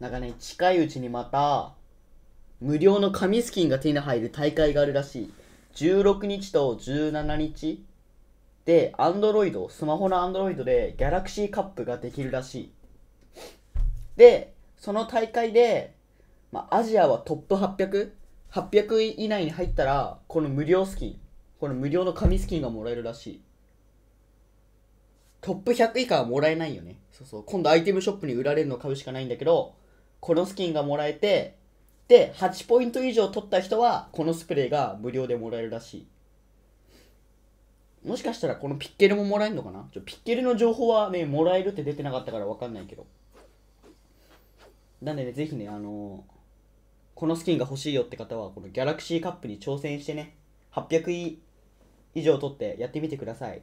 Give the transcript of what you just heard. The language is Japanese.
なんかね、近いうちにまた、無料の紙スキンが手に入る大会があるらしい。16日と17日で、アンドロイド、スマホのアンドロイドで、ギャラクシーカップができるらしい。で、その大会で、まあ、アジアはトップ800、800位以内に入ったら、この無料スキン、この無料の紙スキンがもらえるらしい。トップ100以下はもらえないよね。そうそう。今度アイテムショップに売られるの買うしかないんだけど、このスキンがもらえてで8ポイント以上取った人はこのスプレーが無料でもらえるらしいもしかしたらこのピッケルももらえるのかなちょピッケルの情報はねもらえるって出てなかったから分かんないけどなんでねぜひねあのー、このスキンが欲しいよって方はこのギャラクシーカップに挑戦してね800位以上取ってやってみてください